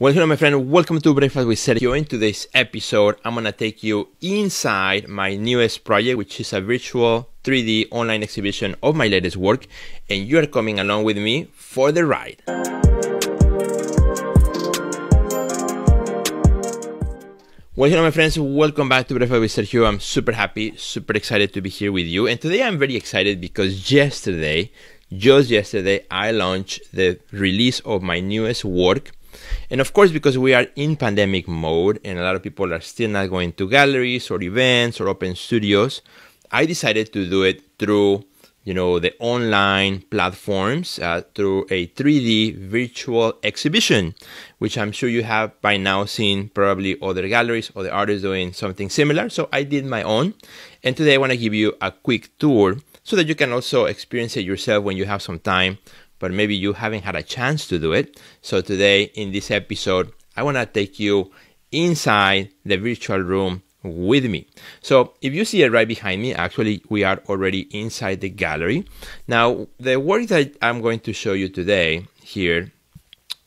Well, hello, my friend. Welcome to Breakfast with Sergio. In today's episode, I'm going to take you inside my newest project, which is a virtual 3D online exhibition of my latest work. And you are coming along with me for the ride. Well, hello, my friends. Welcome back to Breakfast with Sergio. I'm super happy, super excited to be here with you. And today I'm very excited because yesterday, just yesterday, I launched the release of my newest work and of course, because we are in pandemic mode and a lot of people are still not going to galleries or events or open studios, I decided to do it through you know the online platforms uh, through a 3D virtual exhibition, which I'm sure you have by now seen probably other galleries, or the artists doing something similar. So I did my own, and today I want to give you a quick tour so that you can also experience it yourself when you have some time but maybe you haven't had a chance to do it. So today in this episode, I want to take you inside the virtual room with me. So if you see it right behind me, actually we are already inside the gallery. Now the work that I'm going to show you today here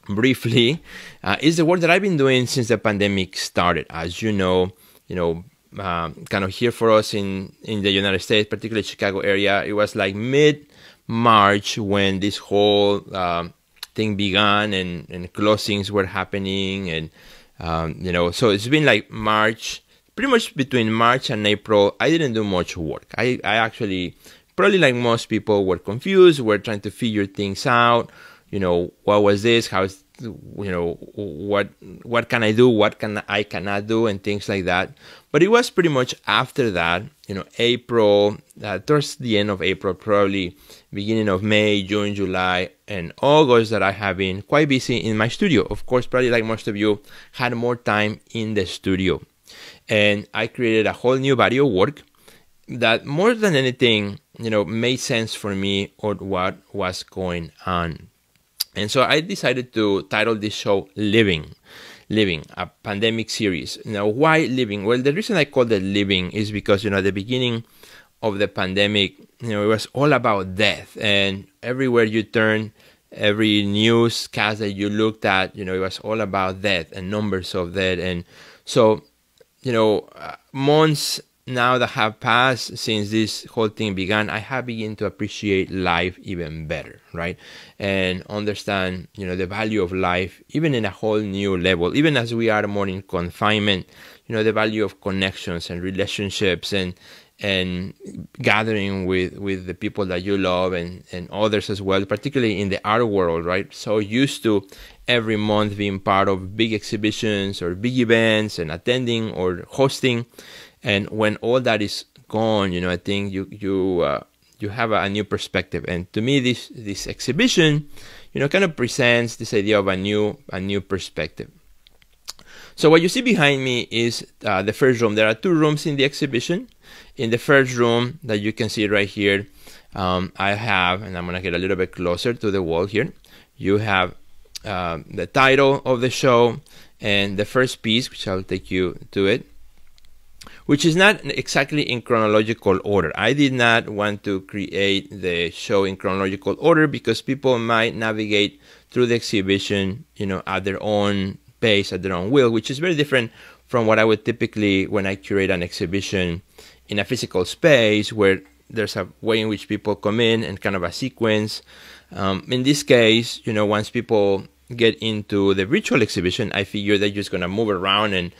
briefly uh, is the work that I've been doing since the pandemic started. As you know, you know, um, kind of here for us in in the United States, particularly Chicago area, it was like mid March when this whole um, thing began and, and closings were happening and um, you know so it's been like March pretty much between March and April I didn't do much work I, I actually probably like most people were confused were trying to figure things out you know what was this how is you know what what can i do what can i cannot do and things like that but it was pretty much after that you know april uh, towards the end of april probably beginning of may june july and august that i have been quite busy in my studio of course probably like most of you had more time in the studio and i created a whole new body of work that more than anything you know made sense for me or what was going on and so I decided to title this show Living. Living, a pandemic series. Now, why living? Well, the reason I called it living is because, you know, at the beginning of the pandemic, you know, it was all about death. And everywhere you turn, every newscast that you looked at, you know, it was all about death and numbers of death. And so, you know, uh, months now that have passed since this whole thing began, I have begun to appreciate life even better, right? And understand, you know, the value of life, even in a whole new level, even as we are more in confinement, you know, the value of connections and relationships and and gathering with with the people that you love and and others as well particularly in the art world right so used to every month being part of big exhibitions or big events and attending or hosting and when all that is gone, you know, I think you you uh, you have a, a new perspective. And to me, this this exhibition, you know, kind of presents this idea of a new a new perspective. So what you see behind me is uh, the first room. There are two rooms in the exhibition. In the first room that you can see right here, um, I have, and I'm gonna get a little bit closer to the wall here. You have uh, the title of the show and the first piece, which I'll take you to it which is not exactly in chronological order. I did not want to create the show in chronological order because people might navigate through the exhibition, you know, at their own pace, at their own will, which is very different from what I would typically when I curate an exhibition in a physical space where there's a way in which people come in and kind of a sequence. Um, in this case, you know, once people get into the virtual exhibition, I figure they're just gonna move around and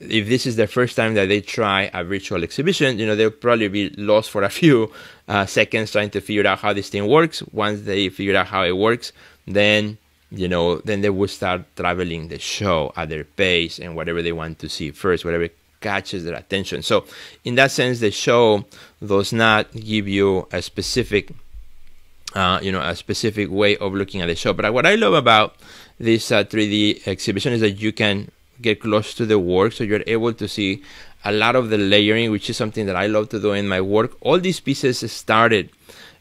if this is the first time that they try a virtual exhibition, you know, they'll probably be lost for a few uh, seconds trying to figure out how this thing works. Once they figure out how it works, then, you know, then they will start traveling the show at their pace and whatever they want to see first, whatever catches their attention. So, in that sense, the show does not give you a specific, uh, you know, a specific way of looking at the show. But what I love about this uh, 3D exhibition is that you can get close to the work so you're able to see a lot of the layering which is something that i love to do in my work all these pieces started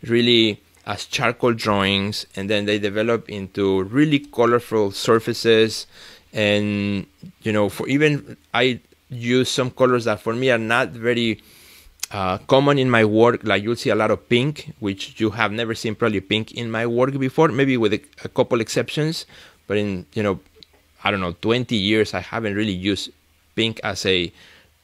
really as charcoal drawings and then they develop into really colorful surfaces and you know for even i use some colors that for me are not very uh, common in my work like you'll see a lot of pink which you have never seen probably pink in my work before maybe with a, a couple exceptions but in you know I don't know 20 years I haven't really used pink as a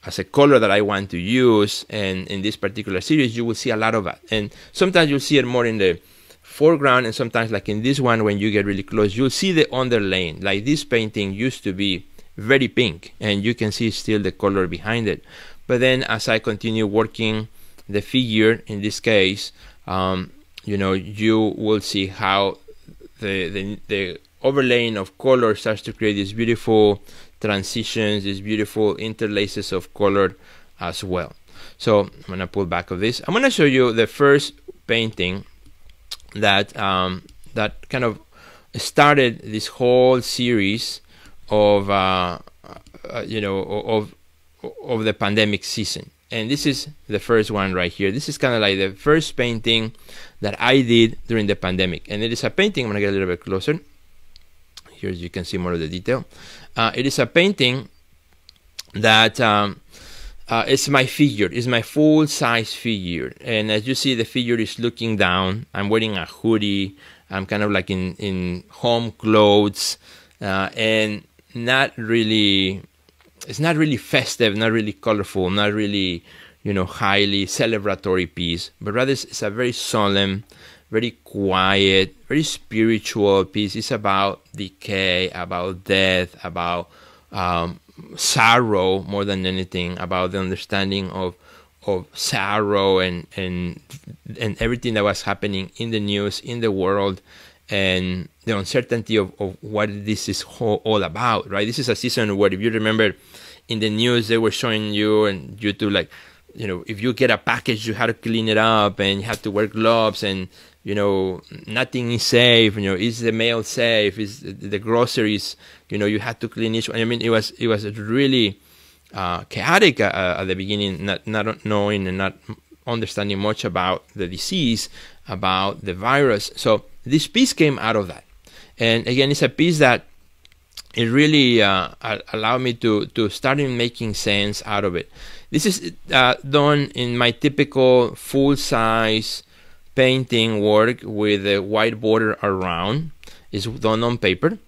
as a color that I want to use and in this particular series you will see a lot of that and sometimes you'll see it more in the foreground and sometimes like in this one when you get really close you'll see the underlay. like this painting used to be very pink and you can see still the color behind it but then as I continue working the figure in this case um, you know you will see how the, the, the overlaying of color starts to create these beautiful transitions, these beautiful interlaces of color as well. So I'm gonna pull back of this. I'm gonna show you the first painting that um, that kind of started this whole series of uh, uh, you know of of the pandemic season. And this is the first one right here. This is kind of like the first painting that I did during the pandemic. And it is a painting. I'm gonna get a little bit closer. Here you can see more of the detail. Uh, it is a painting that um, uh, it's my figure. It's my full-size figure. And as you see, the figure is looking down. I'm wearing a hoodie. I'm kind of like in, in home clothes uh, and not really, it's not really festive, not really colorful, not really, you know, highly celebratory piece, but rather it's, it's a very solemn, very quiet, very spiritual piece. It's about decay, about death, about um, sorrow more than anything, about the understanding of of sorrow and and and everything that was happening in the news, in the world, and the uncertainty of, of what this is all, all about, right? This is a season where, if you remember, in the news they were showing you and you do like you know, if you get a package, you had to clean it up and you had to wear gloves and you know nothing is safe you know is the mail safe is the groceries you know you had to clean each one i mean it was it was really uh, chaotic at, uh, uh, at the beginning not not knowing and not understanding much about the disease about the virus so this piece came out of that and again it's a piece that it really uh, allowed me to to start making sense out of it this is uh, done in my typical full size painting work with a white border around is done on paper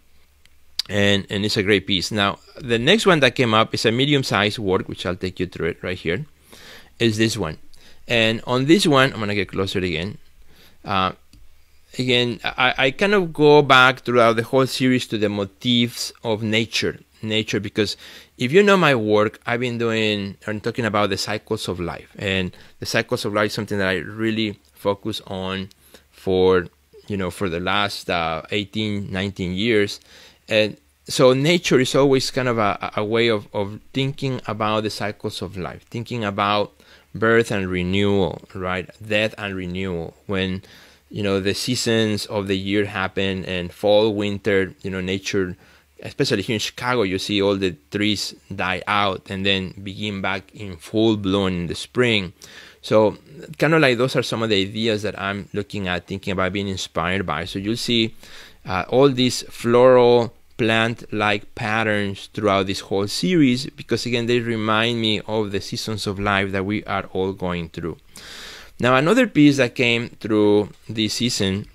and and it's a great piece now the next one that came up is a medium-sized work which i'll take you through it right here is this one and on this one i'm gonna get closer again uh, again I, I kind of go back throughout the whole series to the motifs of nature nature because if you know my work i've been doing and talking about the cycles of life and the cycles of life is something that i really Focus on for you know for the last uh, 18 19 years and so nature is always kind of a, a way of, of thinking about the cycles of life thinking about birth and renewal right death and renewal when you know the seasons of the year happen and fall winter you know nature especially here in chicago you see all the trees die out and then begin back in full bloom in the spring so kind of like those are some of the ideas that I'm looking at, thinking about, being inspired by. So you'll see uh, all these floral plant-like patterns throughout this whole series because again they remind me of the seasons of life that we are all going through. Now another piece that came through this season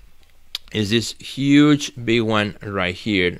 is this huge big one right here.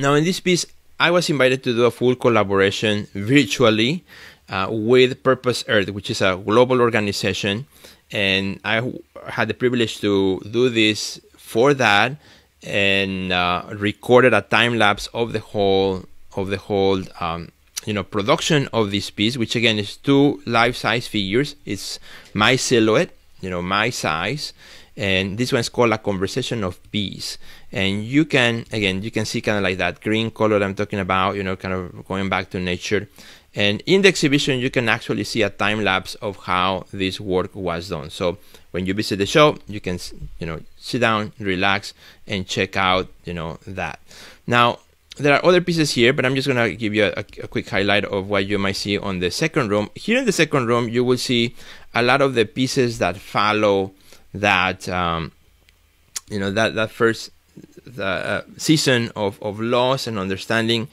Now in this piece I was invited to do a full collaboration virtually uh, with Purpose Earth, which is a global organization. And I had the privilege to do this for that and uh, recorded a time lapse of the whole of the whole um, you know production of this piece, which again is two life-size figures. It's my silhouette, you know, my size, and this one's called a conversation of bees and you can again you can see kind of like that green color i'm talking about you know kind of going back to nature and in the exhibition, you can actually see a time lapse of how this work was done. So when you visit the show, you can, you know, sit down, relax, and check out, you know, that. Now, there are other pieces here, but I'm just going to give you a, a, quick highlight of what you might see on the second room. Here in the second room, you will see a lot of the pieces that follow that, um, you know, that, that first the, uh, season of, of loss and understanding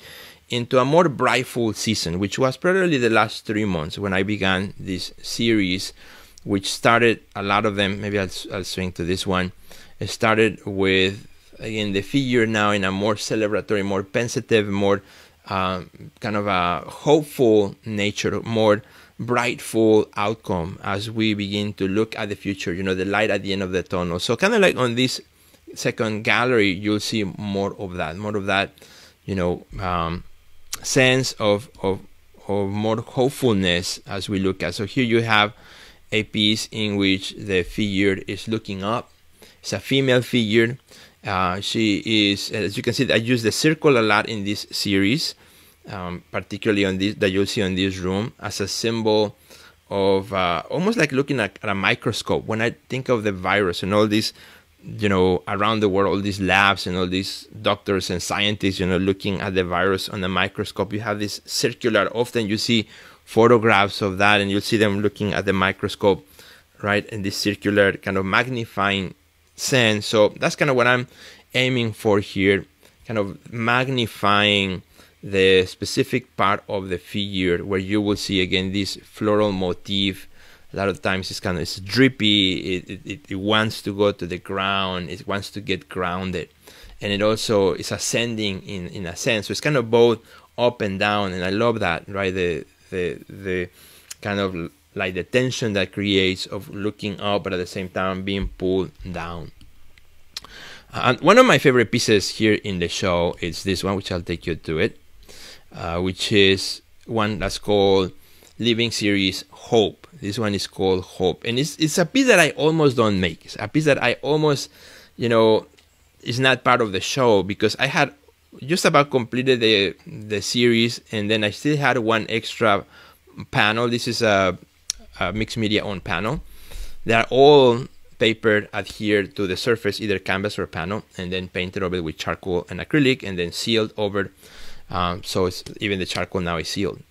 into a more brightful season, which was probably the last three months when I began this series, which started a lot of them. Maybe I'll, I'll swing to this one. It started with again the figure now in a more celebratory, more pensative, more uh, kind of a hopeful nature, more brightful outcome as we begin to look at the future. You know, the light at the end of the tunnel. So kind of like on this second gallery, you'll see more of that, more of that. You know. Um, sense of, of, of more hopefulness as we look at. So here you have a piece in which the figure is looking up. It's a female figure. Uh, she is, as you can see, I use the circle a lot in this series, um, particularly on this that you'll see on this room as a symbol of uh, almost like looking at, at, a microscope. When I think of the virus and all these you know, around the world, all these labs and all these doctors and scientists, you know, looking at the virus on the microscope. You have this circular, often you see photographs of that and you'll see them looking at the microscope, right, in this circular kind of magnifying sense. So that's kind of what I'm aiming for here, kind of magnifying the specific part of the figure where you will see again this floral motif a lot of times it's kind of it's drippy it, it, it wants to go to the ground it wants to get grounded and it also is ascending in in a sense so it's kind of both up and down and i love that right the the the kind of like the tension that creates of looking up but at the same time being pulled down and one of my favorite pieces here in the show is this one which i'll take you to it uh, which is one that's called living series Hope. This one is called Hope, and it's it's a piece that I almost don't make. It's a piece that I almost, you know, is not part of the show because I had just about completed the the series, and then I still had one extra panel. This is a, a mixed media on panel. They are all papered adhered to the surface, either canvas or panel, and then painted over with charcoal and acrylic, and then sealed over. Um, so it's even the charcoal now is sealed.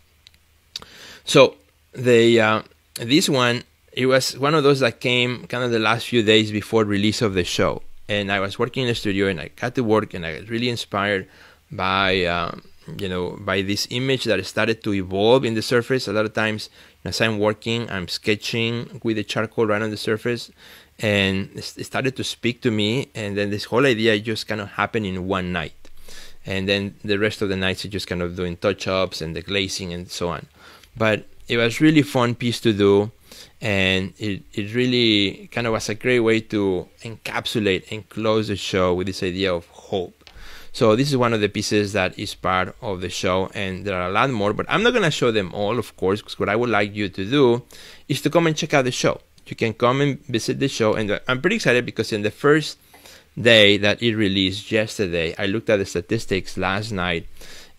So the uh, this one it was one of those that came kind of the last few days before release of the show, and I was working in the studio and I got to work and I was really inspired by. Um, you know, by this image that started to evolve in the surface. A lot of times, as I'm working, I'm sketching with the charcoal right on the surface, and it started to speak to me. And then this whole idea just kind of happened in one night. And then the rest of the nights, I just kind of doing touch ups and the glazing and so on. But it was really fun piece to do and it, it really kind of was a great way to encapsulate and close the show with this idea of hope. So this is one of the pieces that is part of the show, and there are a lot more, but I'm not gonna show them all, of course, because what I would like you to do is to come and check out the show. You can come and visit the show, and I'm pretty excited because in the first day that it released yesterday, I looked at the statistics last night,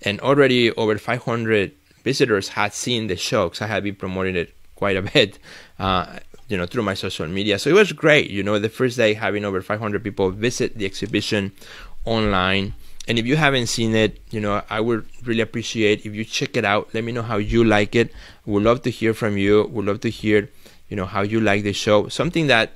and already over 500 visitors had seen the show because I had been promoting it quite a bit, uh, you know, through my social media. So it was great, you know, the first day having over 500 people visit the exhibition online. And if you haven't seen it, you know, I would really appreciate if you check it out. Let me know how you like it. Would love to hear from you. Would love to hear, you know, how you like the show. Something that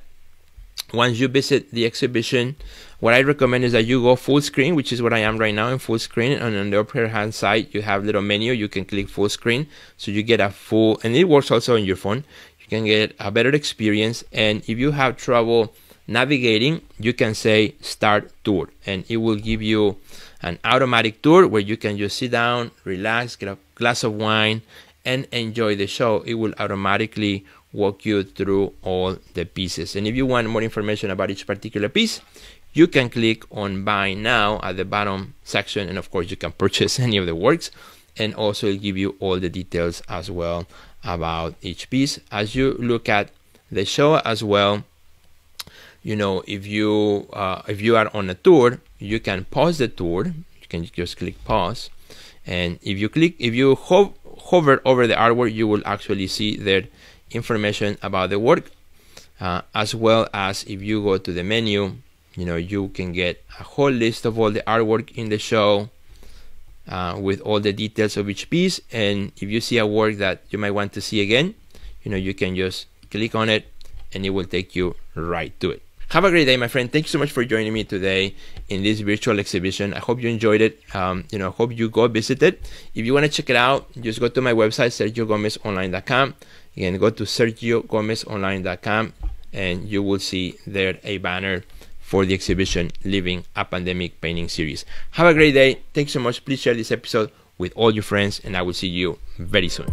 once you visit the exhibition, what I recommend is that you go full screen, which is what I am right now in full screen. And on the upper hand side, you have little menu. You can click full screen. So you get a full, and it works also on your phone. You can get a better experience. And if you have trouble navigating, you can say start tour. And it will give you an automatic tour where you can just sit down, relax, get a glass of wine, and enjoy the show, it will automatically walk you through all the pieces. And if you want more information about each particular piece, you can click on buy now at the bottom section. And of course, you can purchase any of the works and also it'll give you all the details as well about each piece. As you look at the show as well, you know, if you uh, if you are on a tour, you can pause the tour. You can just click pause. And if you click, if you hover hover over the artwork, you will actually see their information about the work. Uh, as well as if you go to the menu, you know, you can get a whole list of all the artwork in the show uh, with all the details of each piece. And if you see a work that you might want to see again, you know, you can just click on it and it will take you right to it. Have a great day, my friend. Thank you so much for joining me today in this virtual exhibition. I hope you enjoyed it. Um, you know, hope you go visit it. If you want to check it out, just go to my website, SergioGomezOnline.com. Again, go to SergioGomezOnline.com and you will see there a banner for the exhibition Living a Pandemic Painting Series. Have a great day. Thanks so much. Please share this episode with all your friends, and I will see you very soon.